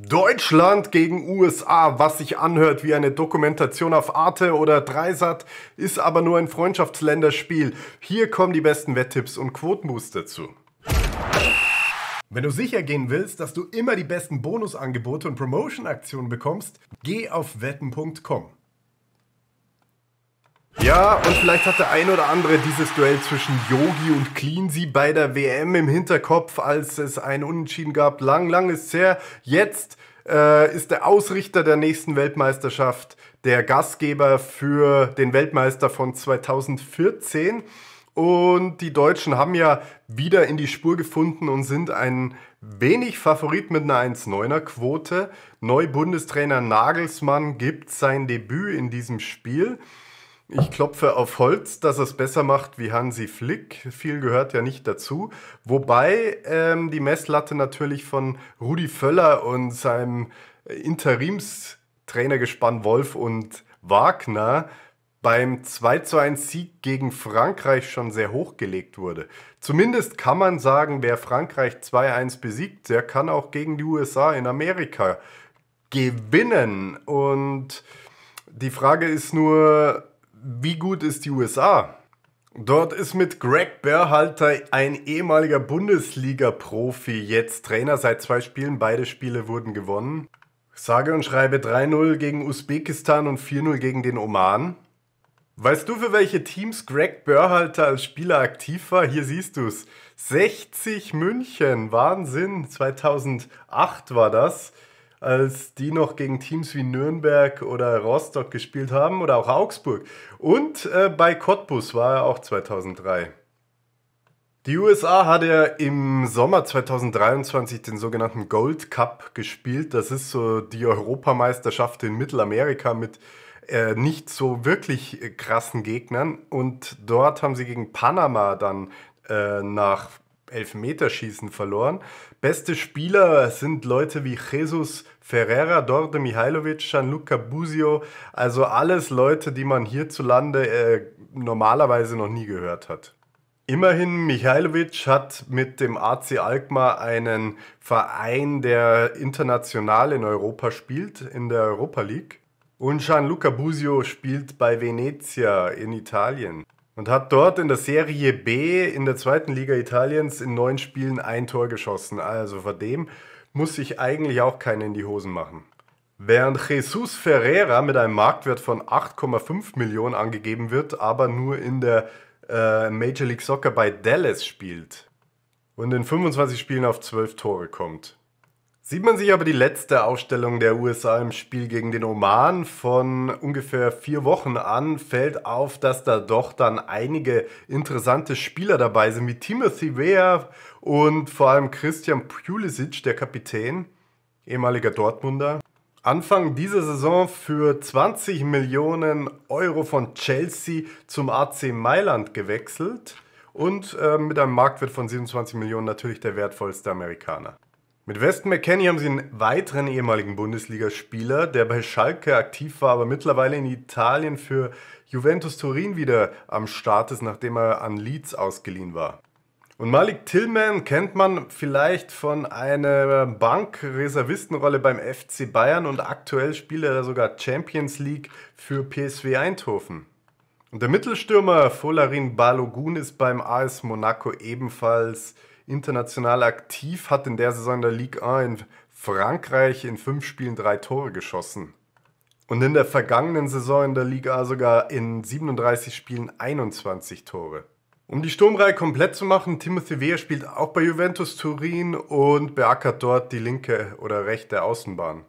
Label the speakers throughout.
Speaker 1: Deutschland gegen USA, was sich anhört wie eine Dokumentation auf Arte oder Dreisat, ist aber nur ein Freundschaftsländerspiel. Hier kommen die besten Wetttipps und Quotenboosts dazu. Wenn du sicher gehen willst, dass du immer die besten Bonusangebote und Promotion-Aktionen bekommst, geh auf wetten.com. Ja, und vielleicht hat der ein oder andere dieses Duell zwischen Yogi und Cleansy bei der WM im Hinterkopf, als es ein Unentschieden gab. Lang, lang ist es her. Jetzt äh, ist der Ausrichter der nächsten Weltmeisterschaft der Gastgeber für den Weltmeister von 2014. Und die Deutschen haben ja wieder in die Spur gefunden und sind ein wenig Favorit mit einer 1 9 er Quote. Neu-Bundestrainer Nagelsmann gibt sein Debüt in diesem Spiel. Ich klopfe auf Holz, dass es besser macht wie Hansi Flick. Viel gehört ja nicht dazu. Wobei ähm, die Messlatte natürlich von Rudi Völler und seinem äh, Interimstrainergespann Wolf und Wagner beim 2 zu 1 Sieg gegen Frankreich schon sehr hochgelegt wurde. Zumindest kann man sagen, wer Frankreich 2-1 besiegt, der kann auch gegen die USA in Amerika gewinnen. Und die Frage ist nur, wie gut ist die USA? Dort ist mit Greg Berhalter ein ehemaliger Bundesliga-Profi jetzt Trainer seit zwei Spielen. Beide Spiele wurden gewonnen. Sage und schreibe 3-0 gegen Usbekistan und 4-0 gegen den Oman. Weißt du, für welche Teams Greg Börhalter als Spieler aktiv war? Hier siehst du es. 60 München, Wahnsinn. 2008 war das als die noch gegen Teams wie Nürnberg oder Rostock gespielt haben oder auch Augsburg. Und äh, bei Cottbus war er auch 2003. Die USA hat ja im Sommer 2023 den sogenannten Gold Cup gespielt. Das ist so die Europameisterschaft in Mittelamerika mit äh, nicht so wirklich äh, krassen Gegnern. Und dort haben sie gegen Panama dann äh, nach Elfmeterschießen verloren. Beste Spieler sind Leute wie Jesus Ferreira, Dorde Mihailovic, Gianluca Busio, also alles Leute, die man hierzulande äh, normalerweise noch nie gehört hat. Immerhin, Michailovic hat mit dem AC Alkmaar einen Verein, der international in Europa spielt, in der Europa League. Und Gianluca Busio spielt bei Venezia in Italien. Und hat dort in der Serie B in der zweiten Liga Italiens in neun Spielen ein Tor geschossen. Also vor dem muss sich eigentlich auch keiner in die Hosen machen. Während Jesus Ferreira mit einem Marktwert von 8,5 Millionen angegeben wird, aber nur in der äh, Major League Soccer bei Dallas spielt und in 25 Spielen auf 12 Tore kommt. Sieht man sich aber die letzte Aufstellung der USA im Spiel gegen den Oman von ungefähr vier Wochen an, fällt auf, dass da doch dann einige interessante Spieler dabei sind, wie Timothy Weah und vor allem Christian Pulisic, der Kapitän, ehemaliger Dortmunder. Anfang dieser Saison für 20 Millionen Euro von Chelsea zum AC Mailand gewechselt und äh, mit einem Marktwert von 27 Millionen natürlich der wertvollste Amerikaner. Mit Weston McKenney haben sie einen weiteren ehemaligen Bundesligaspieler, der bei Schalke aktiv war, aber mittlerweile in Italien für Juventus Turin wieder am Start ist, nachdem er an Leeds ausgeliehen war. Und Malik Tillman kennt man vielleicht von einer Bankreservistenrolle beim FC Bayern und aktuell spielt er sogar Champions League für PSW Eindhoven. Und der Mittelstürmer Folarin Balogun ist beim AS Monaco ebenfalls international aktiv, hat in der Saison in der Ligue 1 in Frankreich in fünf Spielen drei Tore geschossen. Und in der vergangenen Saison in der Liga sogar in 37 Spielen 21 Tore. Um die Sturmreihe komplett zu machen, Timothy Wehr spielt auch bei Juventus Turin und beackert dort die linke oder rechte Außenbahn.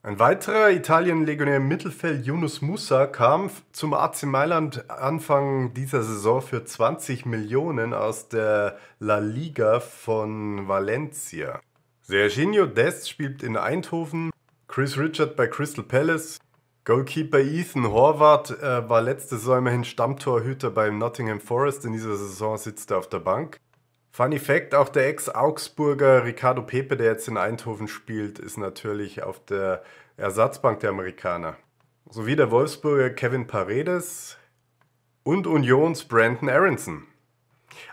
Speaker 1: Ein weiterer Italien-Legionär im Mittelfeld, Yunus Musa, kam zum AC Mailand Anfang dieser Saison für 20 Millionen aus der La Liga von Valencia. Serginho Dest spielt in Eindhoven, Chris Richard bei Crystal Palace, Goalkeeper Ethan Horvath äh, war letzte Saison immerhin Stammtorhüter beim Nottingham Forest, in dieser Saison sitzt er auf der Bank. Funny Fact, auch der Ex-Augsburger Ricardo Pepe, der jetzt in Eindhoven spielt, ist natürlich auf der Ersatzbank der Amerikaner. Sowie der Wolfsburger Kevin Paredes und Unions Brandon Aronson.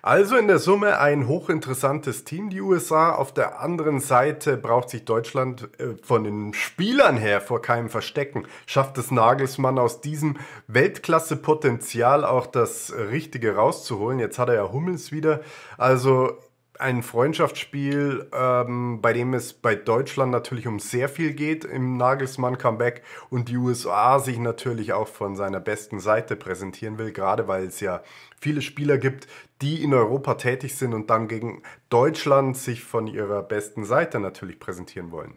Speaker 1: Also in der Summe ein hochinteressantes Team, die USA. Auf der anderen Seite braucht sich Deutschland äh, von den Spielern her vor keinem Verstecken. Schafft es Nagelsmann aus diesem Weltklasse-Potenzial auch das Richtige rauszuholen? Jetzt hat er ja Hummels wieder. Also ein Freundschaftsspiel, ähm, bei dem es bei Deutschland natürlich um sehr viel geht im Nagelsmann-Comeback und die USA sich natürlich auch von seiner besten Seite präsentieren will, gerade weil es ja viele Spieler gibt, die in Europa tätig sind und dann gegen Deutschland sich von ihrer besten Seite natürlich präsentieren wollen.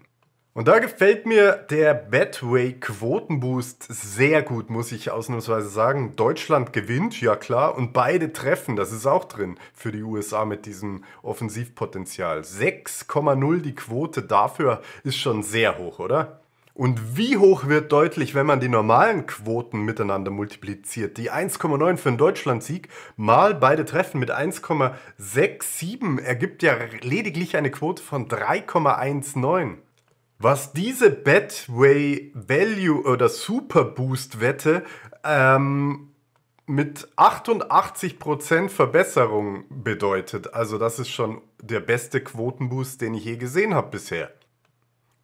Speaker 1: Und da gefällt mir der Betway Quotenboost sehr gut, muss ich ausnahmsweise sagen. Deutschland gewinnt, ja klar, und beide treffen, das ist auch drin für die USA mit diesem Offensivpotenzial. 6,0 die Quote dafür ist schon sehr hoch, oder? Und wie hoch wird deutlich, wenn man die normalen Quoten miteinander multipliziert? Die 1,9 für einen Deutschlandsieg mal beide Treffen mit 1,67 ergibt ja lediglich eine Quote von 3,19. Was diese Betway Value oder Super Boost Wette ähm, mit 88% Verbesserung bedeutet. Also das ist schon der beste Quotenboost, den ich je gesehen habe bisher.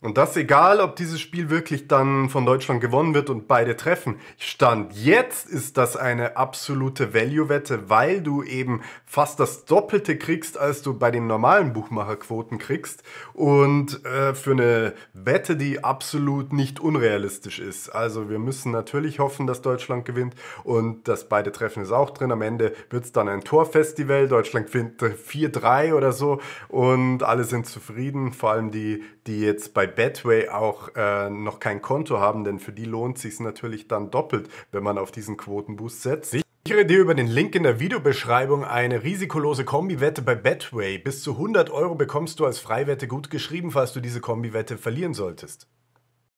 Speaker 1: Und das egal, ob dieses Spiel wirklich dann von Deutschland gewonnen wird und beide treffen. Stand jetzt ist das eine absolute Value-Wette, weil du eben fast das Doppelte kriegst, als du bei den normalen Buchmacherquoten kriegst. Und äh, für eine Wette, die absolut nicht unrealistisch ist. Also wir müssen natürlich hoffen, dass Deutschland gewinnt und das beide treffen ist auch drin. Am Ende wird es dann ein Torfestival. Deutschland gewinnt 4-3 äh, oder so und alle sind zufrieden, vor allem die, die jetzt bei Betway auch äh, noch kein Konto haben, denn für die lohnt sich natürlich dann doppelt, wenn man auf diesen Quotenboost setzt. Ich Sichere dir über den Link in der Videobeschreibung eine risikolose Kombiwette bei Betway. Bis zu 100 Euro bekommst du als Freiwette gut geschrieben, falls du diese Kombiwette verlieren solltest.